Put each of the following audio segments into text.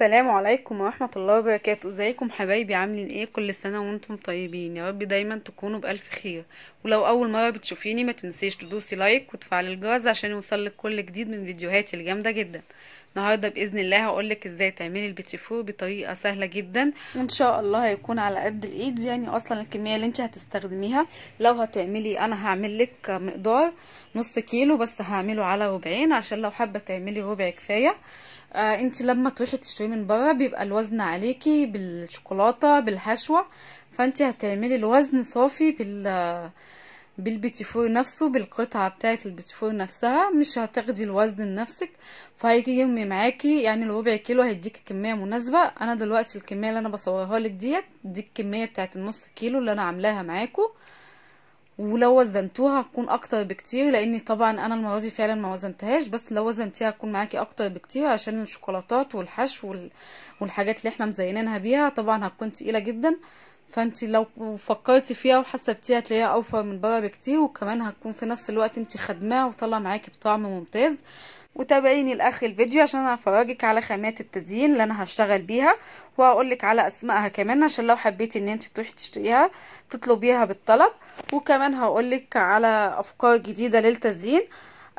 السلام عليكم ورحمة الله وبركاته ازيكم حبايبي عاملين ايه كل سنة وانتم طيبين يا رب دايما تكونوا بألف خير ولو اول مرة بتشوفيني ما تنسيش تدوسي لايك وتفعلي الجرس عشان يوصلك كل جديد من فيديوهاتي الجامدة جدا النهاردة بإذن الله هقولك ازاي تعملي البيتي فور بطريقة سهلة جدا وان شاء الله هيكون على قد الايد يعني اصلا الكمية اللي انت هتستخدميها لو هتعملي انا هعملك مقدار نص كيلو بس هعمله على ربعين عشان لو حابة تعملي ربع كفاية آه انت لما تروحي تشتري من بره بيبقى الوزن عليكي بالشوكولاته بالحشوه فانت هتعملي الوزن صافي بال آه، بالبيتي فور نفسه بالقطعه بتاعه البيتي فور نفسها مش هتاخدي الوزن لنفسك فهيجي معاكي يعني الربع كيلو هيديكي كميه مناسبه انا دلوقتي الكميه اللي انا بصورها لك ديت دي الكميه بتاعه النص كيلو اللي انا عاملاها معاكم ولو وزنتوها هتكون اكتر بكتير لان طبعا انا المره دي فعلا ما وزنتهاش بس لو وزنتيها هتكون معاكي اكتر بكتير عشان الشوكولاتات والحشو والحاجات اللي احنا مزينينها بيها طبعا هتكون تقيله جدا فانت لو فكرتي فيها وحسبتيها هتلاقيها اوفر من بره بكتير وكمان هتكون في نفس الوقت انت خدماه وطالعه معاكي بطعم ممتاز وتابعيني لاخر الفيديو عشان افرجك هفرجك على خامات التزيين اللي انا هشتغل بيها وهقول لك على اسمائها كمان عشان لو حبيتي ان انت تروحي تشتريها تطلبيها بالطلب وكمان هقول لك على افكار جديده للتزيين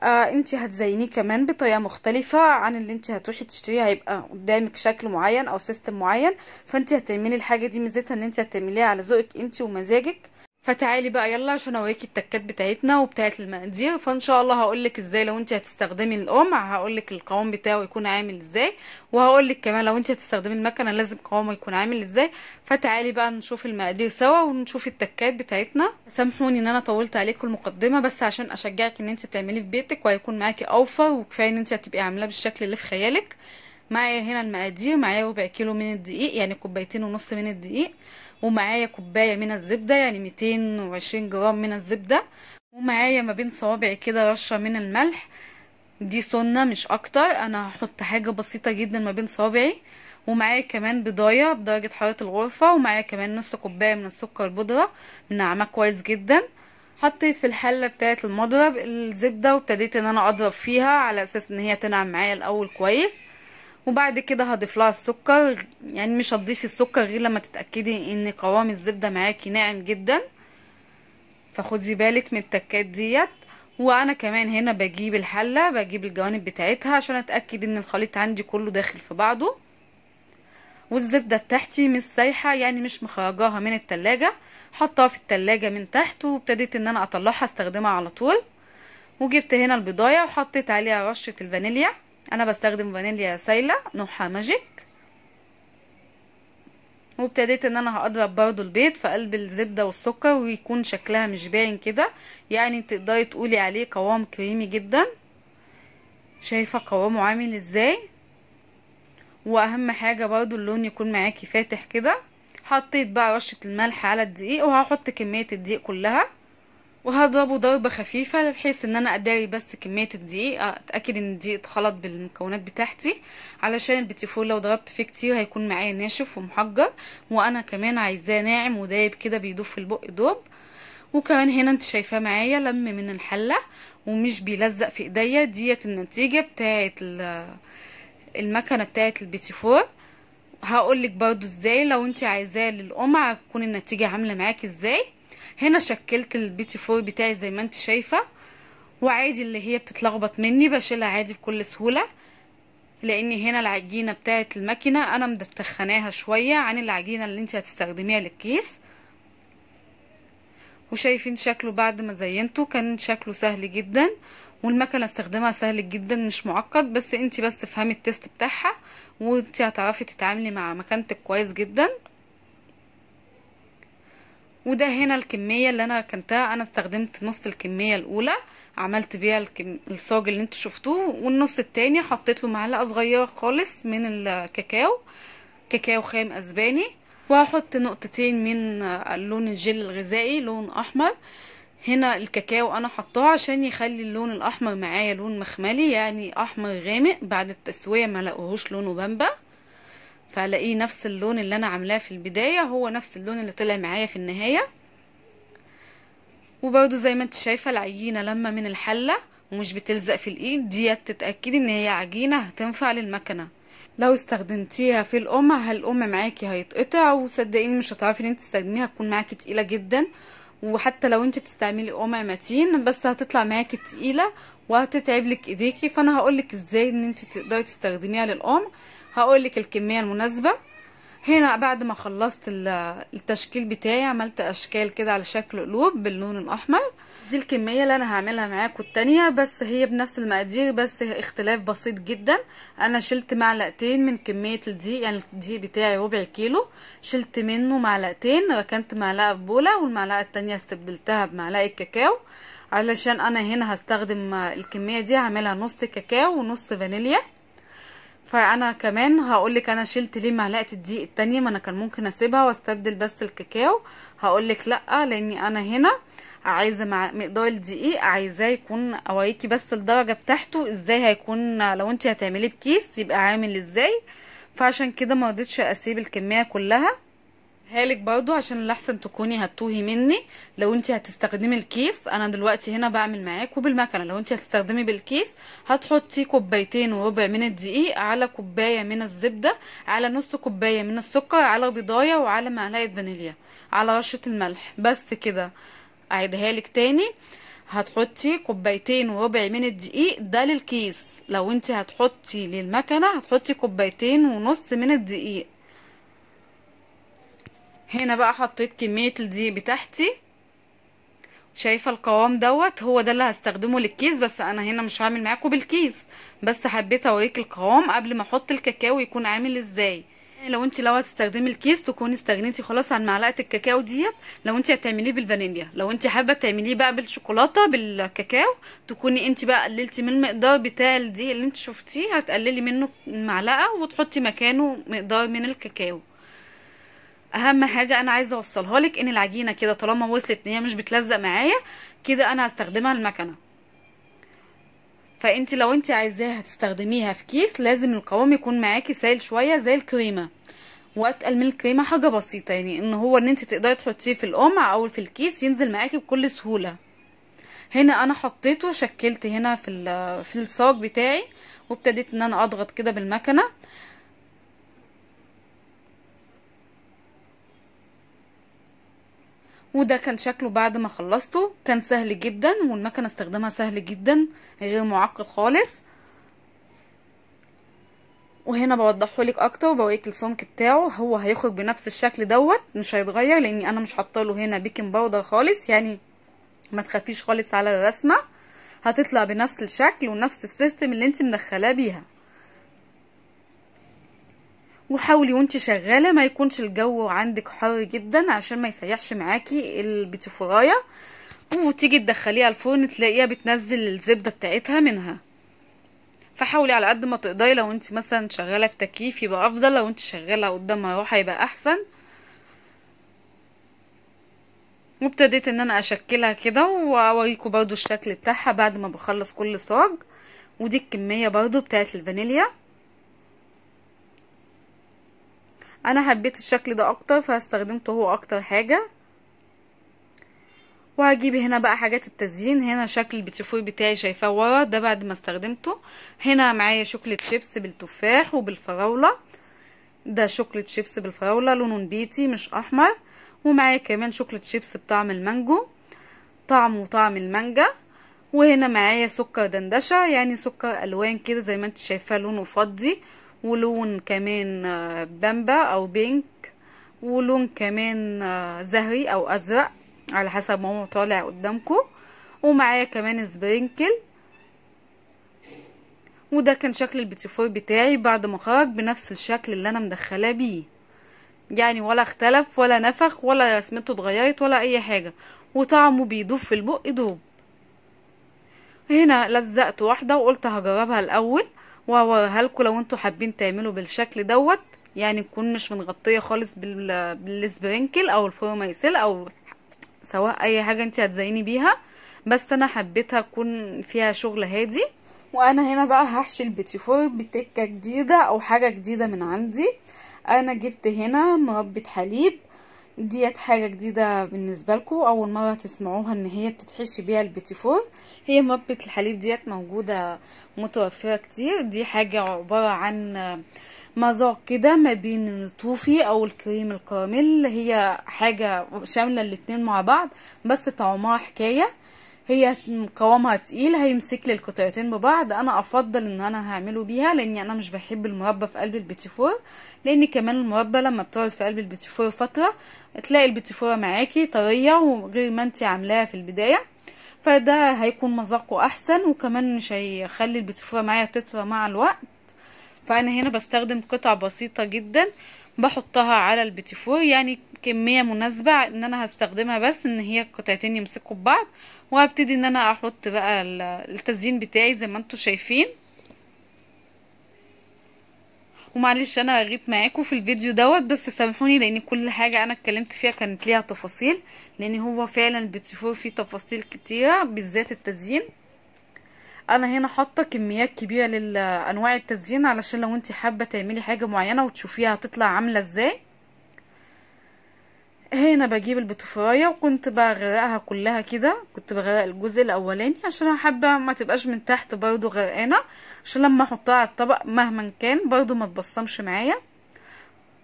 آه انت هتزينيه كمان بطريقه مختلفه عن اللي انت هتروحي تشتريه هيبقى قدامك شكل معين او سيستم معين فانت هتعملي الحاجه دي ميزتها ان انت هتعمليها على ذوقك انت ومزاجك فتعالي بقى يلا عشان اوريكي التكات بتاعتنا وبتاعت المقادير فان شاء الله هقولك ازاي لو انت هتستخدمي القمع هقولك القوام بتاعه يكون عامل ازاي وهقولك كمان لو انت هتستخدمي المكنه لازم قوامه يكون عامل ازاي فتعالي بقى نشوف المقادير سوا ونشوف التكات بتاعتنا سامحوني ان انا طولت عليكم المقدمه بس عشان اشجعك ان انت تعملي في بيتك وهيكون معاكي اوفر وكفايه ان انت هتبقي عاملاه بالشكل اللي في خيالك معايا هنا المقادير معايا ربع كيلو من الدقيق يعني كوبايتين ونص من الدقيق ومعايا كوبايه من الزبده يعني 220 جرام من الزبده ومعايا ما بين صوابعي كده رشه من الملح دي سنه مش اكتر انا هحط حاجه بسيطه جدا ما بين صوابعي ومعايا كمان بضايه بدرجه حراره الغرفه ومعايا كمان نص كوبايه من السكر بودره منعماه كويس جدا حطيت في الحله بتاعت المضرب الزبده وابتديت ان انا اضرب فيها على اساس ان هي تنعم معايا الاول كويس وبعد كده هضيف لها السكر يعني مش هتضيفي السكر غير لما تتاكدي ان قوام الزبده معاكي ناعم جدا فخدي بالك من التكات ديت وانا كمان هنا بجيب الحله بجيب الجوانب بتاعتها عشان اتاكد ان الخليط عندي كله داخل في بعضه والزبدة بتاعتي مش سايحة يعني مش مخرجاها من التلاجة حطها في التلاجة من تحت وابتديت ان انا اطلعها استخدمها على طول وجبت هنا البضاية وحطيت عليها رشة الفانيليا انا بستخدم فانيليا سايله نوعها ماجيك وابتديت ان انا هضرب برضو البيض في قلب الزبده والسكر ويكون شكلها مش باين كده يعني تقدري تقولي عليه قوام كريمي جدا شايفه قوامه عامل ازاي واهم حاجه برضو اللون يكون معاكي فاتح كده حطيت بقى رشه الملح على الدقيق وهحط كميه الدقيق كلها وهضربه ضربة خفيفة بحيث ان انا اداري بس كمية الدقيق آه، اتأكد ان الدقيق اتخلط بالمكونات بتاعتي علشان البتيفور لو ضربت فيه كتير هيكون معايا ناشف ومحجر وانا كمان عايزاه ناعم ودايب كده بيدوب في البق دوب وكمان هنا انت شايفاه معايا لم من الحلة ومش بيلزق في ايديا ديت النتيجة بتاعة المكنة بتاعة البتيفور هقولك برضو ازاي لو انت عايزاه للقمع تكون النتيجة عاملة معاك ازاي هنا شكلت البيتي فور بتاعي زي ما انت شايفه وعادي اللي هي بتتلخبط مني بشيلها عادي بكل سهوله لان هنا العجينه بتاعه الماكينه انا مدخناها شويه عن العجينه اللي انت هتستخدميها للكيس وشايفين شكله بعد ما زينته كان شكله سهل جدا والمكنه استخدامها سهل جدا مش معقد بس انت بس فهمي التست بتاعها وانت هتعرفي تتعاملي مع مكانتك كويس جدا وده هنا الكمية اللي انا كنتها انا استخدمت نص الكمية الاولى عملت بيها الكم... الصاج اللي انتوا شفتوه والنص التاني حطيت له معلقة صغيرة خالص من الكاكاو كاكاو خام اسباني وهحط نقطتين من اللون الجل الغذائي لون احمر هنا الكاكاو انا حطاه عشان يخلي اللون الاحمر معايا لون مخملي يعني احمر غامق بعد التسويه ملقوهوش لونه بامبا فهلاقيه نفس اللون اللي انا عاملاه في البداية هو نفس اللون اللي طلع معايا في النهاية وبرده زي ما انت شايفة العينة لما من الحلة ومش بتلزق في الايد ديت تتأكدي ان هي عجينة هتنفع للمكنة لو استخدمتيها في الام هالام معاكي هيتقطع وصدقيني مش هتعرفي ان انت تستخدميها هتكون معاكي تقيلة جدا وحتى لو انت بتستعملي قمع متين بس هتطلع معاكي تقيله وهتتعب لك ايديكي فانا هقولك ازاي ان انت تقدري تستخدميها للقمع هقول لك الكميه المناسبه هنا بعد ما خلصت التشكيل بتاعي عملت اشكال كده على شكل قلوب باللون الاحمر دي الكميه اللي انا هعملها معاكم التانية بس هي بنفس المقادير بس اختلاف بسيط جدا انا شلت معلقتين من كميه الدقيق يعني الدقيق بتاعي ربع كيلو شلت منه معلقتين ركنت معلقه ببوله والمعلقه التانية استبدلتها بمعلقه كاكاو علشان انا هنا هستخدم الكميه دي هعملها نص كاكاو ونص فانيليا فانا كمان هقولك انا شلت ليه معلقه الدقيق التانية ما انا كان ممكن اسيبها واستبدل بس الكاكاو هقولك لا لاني انا هنا عايزه مع مقدار الدقيق عايزاه يكون اوريكي بس الدرجه بتاعته ازاي هيكون لو انت هتعمليه بكيس يبقى عامل ازاي فعشان كده ما رضيتش اسيب الكميه كلها هالك برضو عشان لحسن تكوني هتوهي مني لو انت هتستخدمي الكيس انا دلوقتي هنا بعمل معاك بالمكنه لو انت هتستخدمي بالكيس هتحطي كوبايتين وربع من الدقيق على كوبايه من الزبده على نص كوبايه من السكر على بيضايه وعلى معلقه فانيليا على رشه الملح بس كده اعيدها لك تاني هتحطي كوبايتين وربع من الدقيق ده للكيس لو انت هتحطي للمكنه هتحطي كوبايتين ونص من الدقيق هنا بقى حطيت كمية الدقيق بتاعتي شايفة القوام دوت هو ده اللي هستخدمه للكيس بس انا هنا مش هعمل معاكم بالكيس بس حبيت اوريك القوام قبل ما احط الكاكاو يكون عامل ازاي لو انت لو هتستخدمي الكيس تكوني استغنيتي خلاص عن معلقه الكاكاو ديت لو انت هتعمليه بالفانيليا لو انت حابه تعمليه بقى بالشوكولاته بالكاكاو تكوني انت بقى قللتي من المقدار بتاع الدقيق اللي انت شفتيه هتقللي منه معلقه وتحطي مكانه مقدار من الكاكاو اهم حاجه انا عايزه اوصلها لك ان العجينه كده طالما وصلت ان هي مش بتلزق معايا كده انا هستخدمها المكنه فانت لو انت عايزاها تستخدميها في كيس لازم القوام يكون معاكي سايل شويه زي الكريمه واتقل من الكريمه حاجه بسيطه يعني ان هو ان انت تقدري تحطيه في القمع او في الكيس ينزل معاكي بكل سهوله هنا انا حطيته شكلت هنا في في الصاج بتاعي وابتديت ان انا اضغط كده بالمكنه وده كان شكله بعد ما خلصته كان سهل جدا والمكنة استخدامها سهل جدا غير معقد خالص وهنا بوضحه لك اكتر وبوريك السمك بتاعه هو هيخرج بنفس الشكل دوت مش هيتغير لاني انا مش حاطه له هنا بيكنج باودر خالص يعني ما تخافيش خالص على الرسمه هتطلع بنفس الشكل ونفس السيستم اللي انت مدخلاه بيها وحاولي وانت شغالة ما يكونش الجو عندك حر جدا عشان ما يسيحش معاكي البيتفوراية وتيجي تدخليها الفرن تلاقيها بتنزل الزبدة بتاعتها منها فحاولي على قد ما تقدري لو انت مثلا شغالة في تكييف يبقى افضل لو انت شغالة قدام مروحة يبقى احسن وابتديت ان انا اشكلها كده واوريكم برضو الشكل بتاعها بعد ما بخلص كل صاج ودي الكمية برضو بتاعت الفانيليا انا حبيت الشكل ده اكتر فاستخدمته هو اكتر حاجه وهجيب هنا بقى حاجات التزيين هنا شكل البيتيفور بتاعي شايفاه ورا ده بعد ما استخدمته هنا معايا شوكليت شيبس بالتفاح وبالفراوله ده شوكليت شيبس بالفراوله لونه بيتي مش احمر ومعايا كمان شوكليت شيبس بطعم المانجو طعمه طعم المانجا وهنا معايا سكر دندشه يعني سكر الوان كده زي ما انت شايفاه لونه فضي ولون كمان آه، بامبا او بينك ولون كمان آه، زهري او ازرق على حسب ما هو طالع قدامكم ومعايا كمان سبرينكل وده كان شكل البيتيفور بتاعي بعد ما خرج بنفس الشكل اللي انا مدخلاه بيه يعني ولا اختلف ولا نفخ ولا رسمته اتغيرت ولا اي حاجه وطعمه بيدوب في البق دوب هنا لزقت واحده وقلت هجربها الاول وهلكوا لو انتوا حابين تعملوا بالشكل دوت يعني تكون مش منغطيه خالص بالسبرينكل او الفورمايسيل او سواء اي حاجه انت هتزيني بيها بس انا حبيتها تكون فيها شغل هادي وانا هنا بقى هحشي البيتي فور بتكه جديده او حاجه جديده من عندي انا جبت هنا مربة حليب ديت حاجة جديدة بالنسبة لكم اول مرة تسمعوها ان هي بتتحشي بيها البيتي فور هي مربة الحليب ديت موجودة متوفرة كتير دي حاجة عبارة عن مذاق كده ما بين الطوفي او الكريم الكراميل هي حاجة شاملة الاتنين مع بعض بس طعمها حكاية هي قوامها تقيل هيمسك لي القطعتين ببعض انا افضل ان انا هعمله بيها لاني انا مش بحب المربى في قلب البيتيفور لان كمان المربى لما بتقعد في قلب البيتيفور فتره تلاقي فور معاكي طريه وغير ما انت عاملاها في البدايه فده هيكون مذاقه احسن وكمان مش هيخلي فور معايا تطرى مع الوقت فانا هنا بستخدم قطع بسيطه جدا بحطها على البتيفور يعني كميه مناسبه ان انا هستخدمها بس ان هي قطعتين يمسكوا ببعض وهبتدي ان انا احط بقى التزيين بتاعي زي ما انتم شايفين ومعلش انا غيت معاكم في الفيديو دوت بس سامحوني لان كل حاجه انا اتكلمت فيها كانت ليها تفاصيل لان هو فعلا البيتي فور فيه تفاصيل كتيره بالذات التزيين انا هنا حاطه كميات كبيره لانواع التزيين علشان لو انت حابه تعملي حاجه معينه وتشوفيها هتطلع عامله ازاي هنا بجيب البطفايه وكنت بغرقها كلها كده كنت بغرق الجزء الاولاني عشان انا حابه ما تبقاش من تحت برضو غرقانه عشان لما احطها على الطبق مهما كان برضو ما تبصمش معايا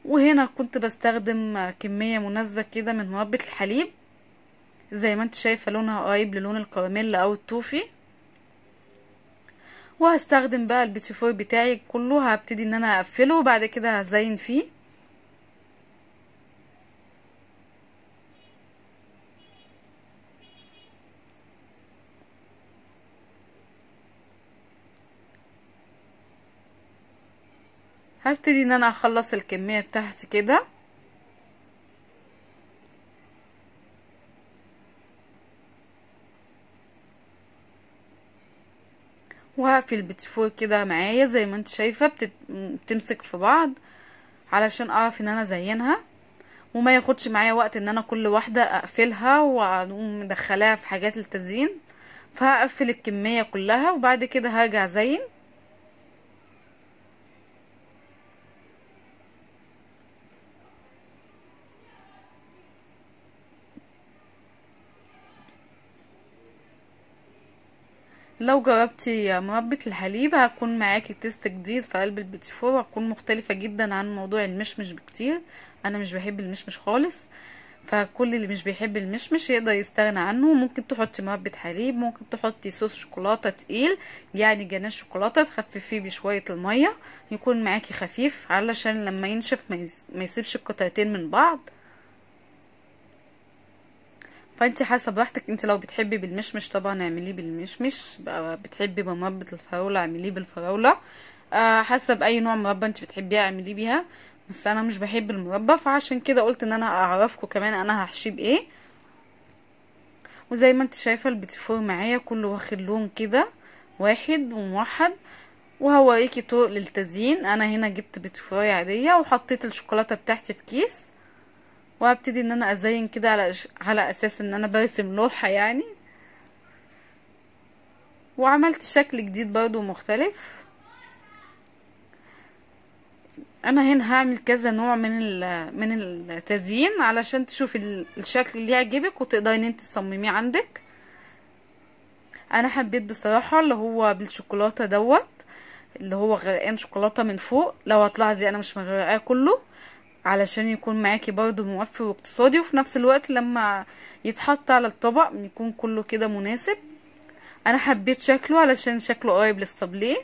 وهنا كنت بستخدم كميه مناسبه كده من مربى الحليب زي ما انت شايفه لونها قريب للون الكراميل او التوفي وهستخدم بقى البيتي فوي بتاعي كله هبتدي ان انا اقفله وبعد كده هزين فيه هبتدي ان انا اخلص الكمية بتاعتي كده وهقفل فور كده معايا زي ما انت شايفه بتت... بتمسك في بعض علشان اعرف ان انا ازينها وما ياخدش معايا وقت ان انا كل واحده اقفلها واقوم مدخلاها في حاجات التزيين فهقفل الكميه كلها وبعد كده هرجع ازين لو جربتي مربة الحليب هكون معاكي تيست جديد في قلب البيتي فور هكون مختلفة جدا عن موضوع المشمش بكتير انا مش بحب المشمش خالص فكل اللي مش بيحب المشمش يقدر يستغنى عنه ممكن تحطي مربة حليب ممكن تحطي صوص شوكولاتة تقيل يعني جناش شوكولاتة تخففيه بشوية المية يكون معاكي خفيف علشان لما ينشف ما يسيبش القطعتين من بعض فانت حاسه براحتك انت لو بتحبي بالمشمش طبعا اعمليه بالمشمش بتحبي بمربى الفراوله اعمليه بالفراوله آه، حاسه باي نوع مربى انت بتحبيه اعمليه بيها بس انا مش بحب المربى فعشان كده قلت ان انا اعرفكم كمان انا هحشيه بايه وزي ما انت شايفه البتيفور معايا كله واخد لون كده واحد وموحد وهوريكي طرق للتزيين انا هنا جبت بتيفوري عاديه وحطيت الشوكولاته بتاعتي في كيس وهبتدي ان انا ازين كده على على اساس ان انا برسم لوحه يعني وعملت شكل جديد برضو مختلف انا هنا هعمل كذا نوع من من التزيين علشان تشوفي الشكل اللي يعجبك وتقدري ان انت تصمميه عندك انا حبيت بصراحه اللي هو بالشوكولاته دوت اللي هو غرقان شوكولاته من فوق لو هتلاحظي انا مش مغرقاه كله علشان يكون معاكي برضو موفر واقتصادي وفي نفس الوقت لما يتحط على الطبق يكون كله كده مناسب انا حبيت شكله علشان شكله قريب للصابليه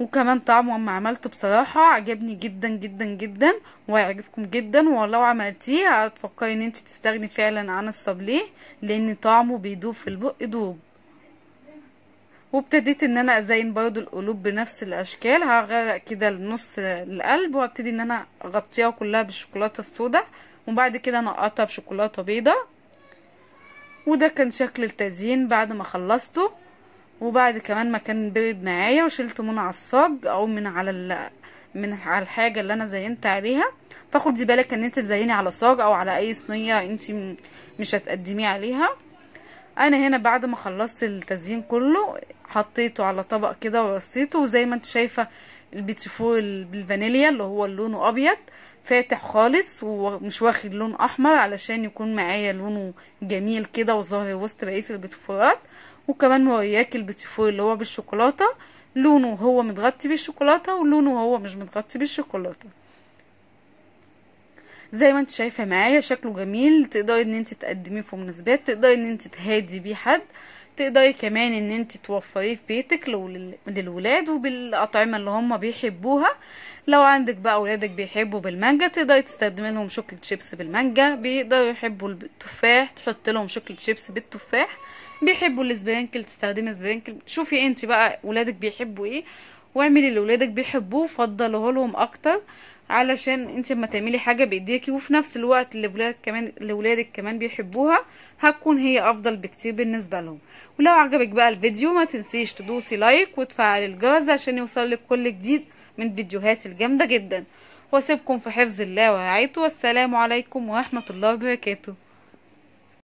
وكمان طعمه اما عملته بصراحه عجبني جدا جدا جدا وهيعجبكم جدا ولو عملتيه هتفكري ان انت تستغني فعلا عن الصابليه لان طعمه بيدوب في البق دوب وابتديت ان انا ازين برضو القلوب بنفس الاشكال هغرق كده النص القلب وابتدي ان انا اغطيها كلها بالشوكولاته السوداء وبعد كده نقطها بشوكولاته بيضه وده كان شكل التزيين بعد ما خلصته وبعد كمان ما كان برد معايا وشلت من على الصاج او من على ال... من على الحاجه اللي انا زينت عليها فخدي بالك ان انت تزيني على صاج او على اي صينيه انت مش هتقدميه عليها انا هنا بعد ما خلصت التزيين كله حطيته على طبق كده ورصيته وزي ما انت شايفه البيتي البيتيفول بالفانيليا اللي هو لونه ابيض فاتح خالص ومش واخد لون احمر علشان يكون معايا لونه جميل كده وظاهر وسط بقيه البيتيفورات وكمان مورياك البيتيفول اللي هو بالشوكولاته لونه هو متغطي بالشوكولاته ولونه هو مش متغطي بالشوكولاته زي ما انت شايفه معايا شكله جميل تقدري ان انت تقدميه في مناسبات تقدري ان انت تهادي بيه حد تقدري كمان ان انت توفريه في بيتك للولاد وبالاطعمه اللي هم بيحبوها لو عندك بقى اولادك بيحبوا بالمانجا تقدري تستخدمي لهم شوكليت شيبس بالمانجا بيقدروا يحبوا التفاح تحط لهم شوكليت شيبس بالتفاح بيحبوا السبرينكل تستخدمي سبرينكل شوفي انت بقى اولادك بيحبوا ايه واعملي اللي ولادك بيحبوه فضلوه لهم اكتر علشان انت لما تعملي حاجه بايديكي وفي نفس الوقت اللي ولادك كمان لاولادك كمان بيحبوها هتكون هي افضل بكتير بالنسبه لهم ولو عجبك بقى الفيديو ما تنسيش تدوسي لايك وتفعلي الجرس عشان يوصلك كل جديد من فيديوهات الجامده جدا واسيبكم في حفظ الله ورعايته والسلام عليكم ورحمه الله وبركاته